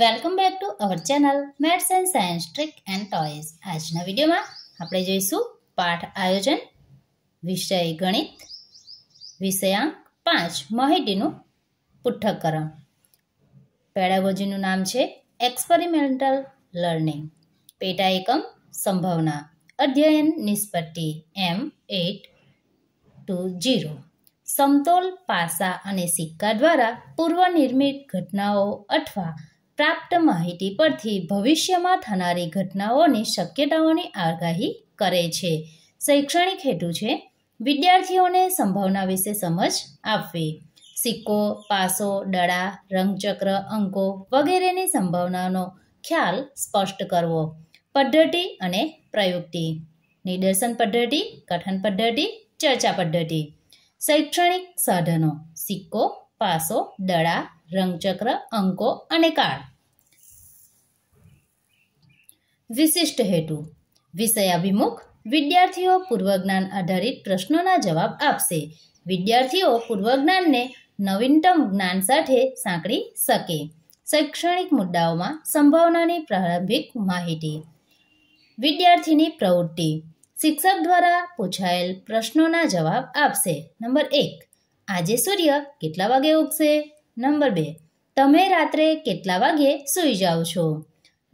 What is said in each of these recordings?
welcome back to our channel maths and science trick and toys આજના વિડીયોમાં આપણે જોઈશું પાઠ આયોજન વિષય ગણિત વિષયાંક પાંચ માહિતીનું પુઠ્ઠકરણ પેડાગોજીનું નામ છે એક્સપેરિમેન્ટલ લર્નિંગ પેટા એકમ સંભાવના અધ્યયન નિષ્પત્તિ એમ એટ ટુ જીરો સમતોલ પાસા અને સિક્કા દ્વારા પૂર્વનિર્મિત ઘટનાઓ અથવા પ્રાપ્ત માહિતી પરથી ભવિષ્યમાં થનારી ઘટનાઓની શક્યતાઓની આગાહી કરે છે શૈક્ષણિક હેતુ છે વિદ્યાર્થીઓને સંભાવના વિશે સમજ આપવી સિક્કો પાસો દડા રંગચક્ર અંકો વગેરેની સંભાવનાનો ખ્યાલ સ્પષ્ટ કરવો પદ્ધતિ અને પ્રયુક્તિ નિદર્શન પદ્ધતિ કથન પદ્ધતિ ચર્ચા પદ્ધતિ શૈક્ષણિક સાધનો સિક્કો પાસો દડા રંગચક્ર અંકો અને કાળ વિશિષ્ટ હેતુ વિષયાભિમુખ વિદ્યાર્થીઓ પૂર્વજ્ઞાન આધારિત પ્રશ્નોના જવાબ આપશે વિદ્યાર્થીઓ પૂર્વજ્ઞાનને નવીનતમ જ્ઞાન સાથે સાંકળી શકે શૈક્ષણિક મુદ્દાઓમાં સંભાવનાની પ્રારંભિક માહિતી વિદ્યાર્થીની પ્રવૃત્તિ શિક્ષક દ્વારા પૂછાયેલ પ્રશ્નોના જવાબ આપશે નંબર એક આજે સૂર્ય કેટલા વાગે ઉગશે નંબર બે તમે રાત્રે કેટલા વાગે સૂઈ જાઓ છો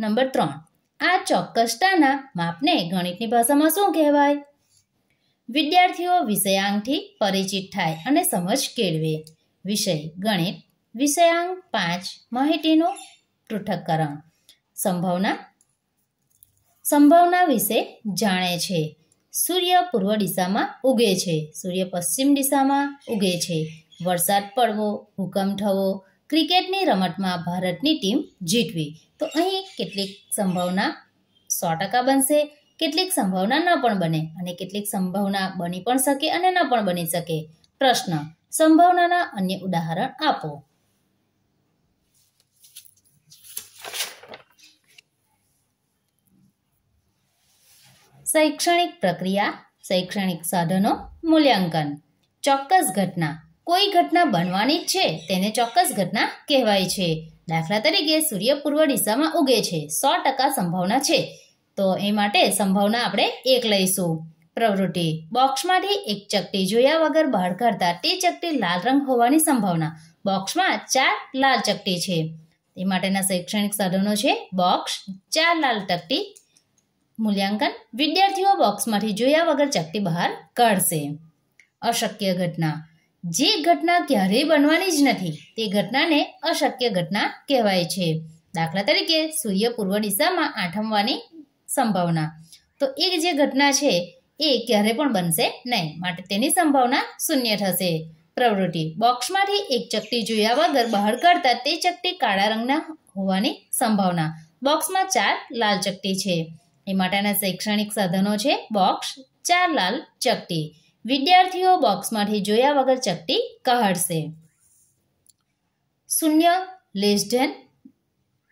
નંબર ત્રણ આ ચોક્કસતાના માપને ગણિતની ભાષામાં શું કહેવાય વિદ્યાર્થીઓ વિષયાંકથી પરિચિત થાય અને સમજ કેળવે વિષય ગણિત વિષયાંક પાંચ માહિતીનું પૃથક્કરણ સંભાવના સંભાવના વિશે જાણે છે સૂર્ય પૂર્વ દિશામાં ઉગે છે સૂર્ય પશ્ચિમ દિશામાં ઉગે છે વરસાદ પડવો ભૂકંપ થવો ક્રિકેટની રમતમાં ભારતની ટીમ જીતવી તો અહીં કેટલીક સંભાવના સો ટકા બનશે કેટલીક સંભાવના ન પણ બને અને કેટલીક સંભાવના બની પણ શકે અને ન પણ બની શકે પ્રશ્ન સંભાવનાના અન્ય ઉદાહરણ આપો શૈક્ષણિક પ્રક્રિયા શૈક્ષણિક સાધનો મૂલ્યાંકન ચોક્કસ ઘટના કોઈ ઘટના બનવાની જ છે તેને ચોક્કસ ઘટના કહેવાય છે દાખલા તરીકે સૂર્ય પૂર્વ દિશામાં ઉગે છે સો ટકા સંભાવના છે તો એ માટે સંભાવના આપણે એક લઈશું પ્રવૃત્તિ બોક્સમાંથી એક ચકટી જોયા વગર બહાર કાઢતા તે ચકટી લાલ રંગ હોવાની સંભાવના બોક્સમાં ચાર લાલ ચકટી છે એ માટેના શૈક્ષણિક સાધનો છે બોક્સ ચાર લાલ ચકટી મૂલ્યાંકન વિદ્યાર્થીઓ બોક્સમાંથી જોયા વગર ચકટી બહાર કાઢશે અશક્ય ઘટના જે ઘટના ક્યારેય બનવાની જ નથી તે ઘટનાને અશક્ય ઘટના કહેવાય છે દાખલા તરીકે સૂર્ય પૂર્વ દિશામાં આઠમવાની સંભાવના તો એક જે ઘટના છે એ ક્યારે પણ બનશે નહીં માટે તેની સંભાવના શૂન્ય થશે પ્રવૃત્તિ બોક્સમાંથી એક ચકટી જોયા વગર બહાર કાઢતા તે ચકટી કાળા રંગના હોવાની સંભાવના બોક્સમાં ચાર લાલ ચકટી છે એ માટેના શૈક્ષણિક સાધનો છે બોક્સ ચાર લાલ ચકટી વિદ્યાર્થીઓ બોક્સમાંથી જોયા વગર ચપટી કહાડશે શૂન્ય લેસ ધેન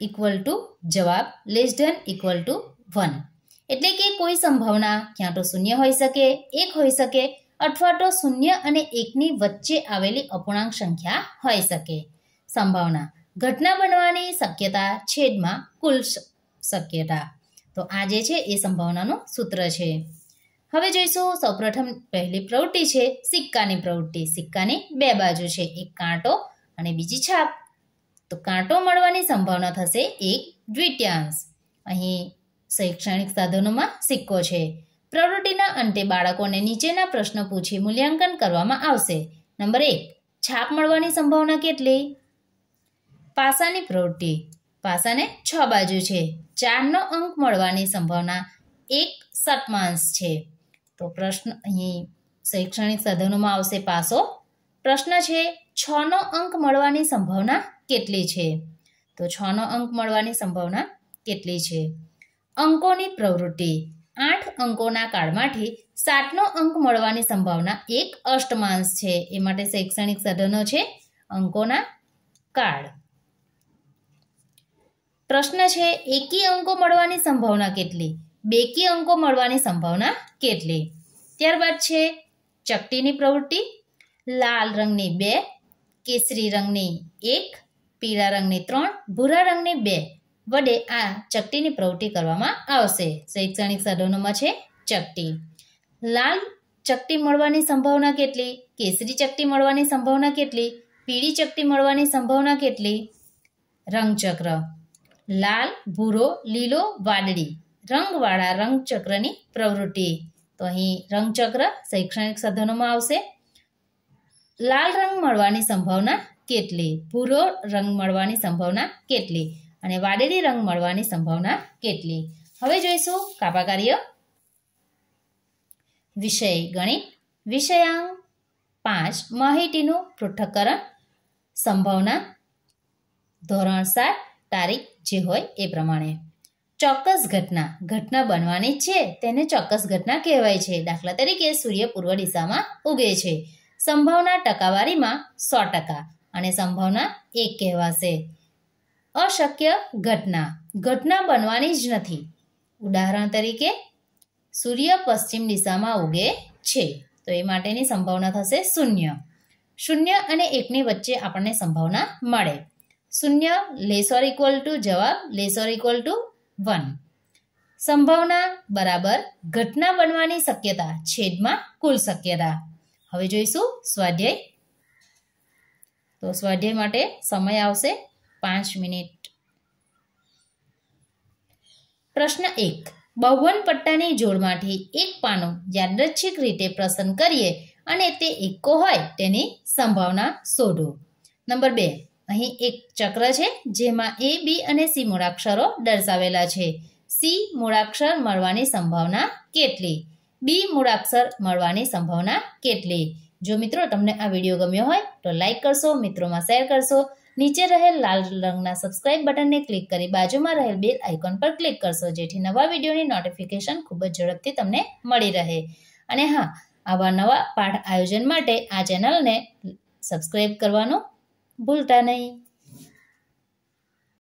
ઇક્વલ ટુ જવાબ less than equal to one એટલે કે કોઈ સંભાવના ક્યાં તો શૂન્ય હોઈ શકે એક હોઈ શકે અથવા તો શૂન્ય અને એકની વચ્ચે આવેલી અપૂર્ણાંક સંખ્યા હોઈ શકે સંભાવના ઘટના બનવાની શક્યતા છેદમાં કુલ શક્યતા તો આ જે છે એ સંભાવનાનું સૂત્ર છે હવે જોઈશું સૌપ્રથમ પહેલી પ્રવૃત્તિ છે સિક્કાની પ્રવૃત્તિ સિક્કાની બે બાજુ છે એક કાંટો અને બીજી છાપ તો કાંટો મળવાની સંભાવના થશે એક દ્વિતીયાંશ અહીં શૈક્ષણિક સાધનોમાં સિક્કો છે પ્રવૃત્તિના અંતે બાળકોને નીચેના પ્રશ્નો પૂછી મૂલ્યાંકન કરવામાં આવશે નંબર એક છાપ મળવાની સંભાવના કેટલી પાસાની પ્રવૃત્તિ પાસાને છ બાજુ છે ચારનો અંક મળવાની સંભાવના એક સતમાંશ છે તો પ્રશ્ન અહીં શૈક્ષણિક સાધનોમાં આવશે પાસો પ્રશ્ન છે છનો અંક મળવાની સંભાવના કેટલી છે તો છનો અંક મળવાની સંભાવના કેટલી છે અંકોની પ્રવૃત્તિ આઠ અંકોના કાળમાંથી સાતનો અંક મળવાની સંભાવના એક અષ્ટમાંશ છે એ માટે શૈક્ષણિક સાધનો છે અંકોના કાળ પ્રશ્ન છે એકી અંકો મળવાની સંભાવના કેટલી બેકી અંકો મળવાની સંભાવના કેટલી ત્યારબાદ છે ચકટીની પ્રવૃત્તિ લાલ રંગની બે કેસરી રંગની એક પીળા રંગની ત્રણ ભૂરા રંગની બે વડે આ ચકટીની પ્રવૃત્તિ કરવામાં આવશે શૈક્ષણિક સાધનોમાં છે ચકટી લાલ ચકટી મળવાની સંભાવના કેટલી કેસરી ચકટી મળવાની સંભાવના કેટલી પીળી ચકટી મળવાની સંભાવના કેટલી રંગચક્ર લાલ ભૂરો લીલો વાદળી રંગવાળા રંગચક્રની પ્રવૃત્તિ તો અહીં રંગચક્ર શૈક્ષણિક સાધનોમાં આવશે લાલ રંગ મળવાની સંભાવના કેટલી ભૂરો રંગ મળવાની સંભાવના કેટલી અને વાદળી રંગ મળવાની સંભાવના કેટલી હવે જોઈશું કાપા કાર્ય વિષય ગણિત વિષયાંક પાંચ માહિતીનું પૃથ્થકરણ સંભાવના ધોરણ સાત તારીખ જે હોય એ પ્રમાણે ચોક્કસ ઘટના ઘટના બનવાની છે તેને ચોક્કસ ઘટના કહેવાય છે દાખલા તરીકે સૂર્ય પૂર્વ દિશામાં ઉગે છે સંભાવના ટકાવારીમાં સો ટકા અને સંભાવના એક કહેવાશે અશક્ય ઘટના ઘટના બનવાની જ નથી ઉદાહરણ તરીકે સૂર્ય પશ્ચિમ દિશામાં ઉગે છે તો એ માટેની સંભાવના થશે શૂન્ય શૂન્ય અને એકની વચ્ચે આપણને સંભાવના મળે શૂન્ય લેસ ઇક્વલ ટુ જવાબ લેસ ઇક્વલ ટુ વન સંભાવના બરાબર ઘટના બનવાની શક્યતા છેદમાં કુલ શક્યતા હવે જોઈશું સ્વાધ્યાય તો સ્વાધ્યાય માટે સમય આવશે પાંચ મિનિટ પ્રશ્ન એક બહુવન પટ્ટાની જોડમાંથી એક પાનું યાદચ્છિક રીતે પ્રસન્ન કરીએ અને તે એકો હોય તેની સંભાવના શોધો નંબર બે અહીં એક ચક્ર છે જેમાં એ બી અને સી મૂળાક્ષરો દર્શાવેલા છે સી મૂળાક્ષર મળવાની સંભાવના કેટલી બી મૂળાક્ષર મળવાની સંભાવના કેટલી જો મિત્રો તમને આ વિડીયો ગમ્યો હોય તો લાઇક કરશો મિત્રોમાં શેર કરશો નીચે રહેલ લાલ રંગના સબસ્ક્રાઇબ બટનને ક્લિક કરી બાજુમાં રહેલ બેલ આઇકોન પર ક્લિક કરશો જેથી નવા વિડીયોની નોટિફિકેશન ખૂબ જ ઝડપથી તમને મળી રહે અને હા આવા નવા પાઠ આયોજન માટે આ ચેનલને સબસ્ક્રાઇબ કરવાનું ભૂલતા નહીં